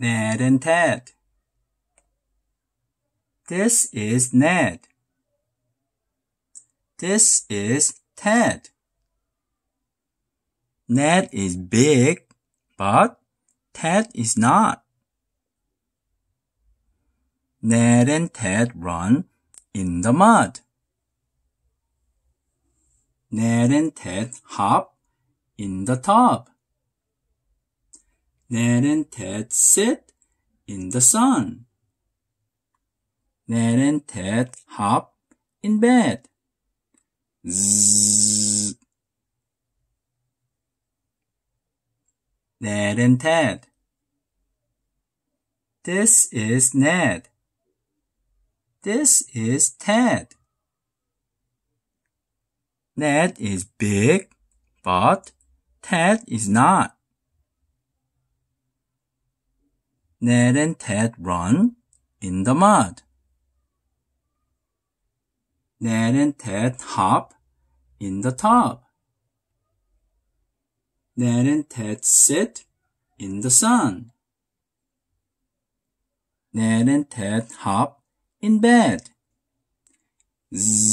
Ned and Ted. This is Ned. This is Ted. Ned is big, but Ted is not. Ned and Ted run in the mud. Ned and Ted hop in the tub. Ned and Ted sit in the sun. Ned and Ted hop in bed. Zzz. Ned and Ted. This is Ned. This is Ted. Ned is big, but Ted is not. Ned and Ted run in the mud. Ned and Ted hop in the tub. Ned and Ted sit in the sun. Ned and Ted hop in bed. Zzz.